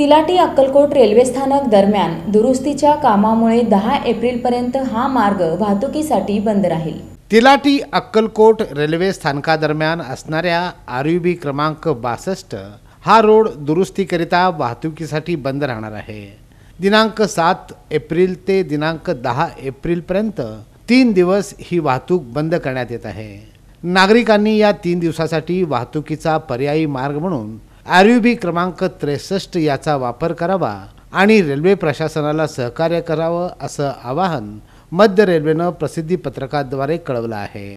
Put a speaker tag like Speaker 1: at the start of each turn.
Speaker 1: तिलाटी Akkalkot railway स्थानक दरम्यान दुरुस्तीच्या कामामुळे दहा एप्रिलपर्यंत हा मार्ग वाहतुकीसाठी बंद राहील
Speaker 2: तिलाटी अक्कलकोट रेल्वे स्थानकादरम्यान असणाऱ्या आर यू बी क्रमांक बासष्ट हा रोड दुरुस्तीकरिता वाहतुकीसाठी बंद राहणार आहे दिनांक सात एप्रिल ते दिनांक दहा एप्रिलपर्यंत तीन दिवस ही वाहतूक बंद करण्यात येत आहे नागरिकांनी या तीन दिवसासाठी वाहतुकीचा पर्यायी मार्ग म्हणून आर यू क्रमांक त्रेसष्ट याचा वापर करावा आणि रेल्वे प्रशासनाला सहकार्य करावं असं आवाहन मध्य रेल्वेनं प्रसिद्धी पत्रकाद्वारे कळवलं आहे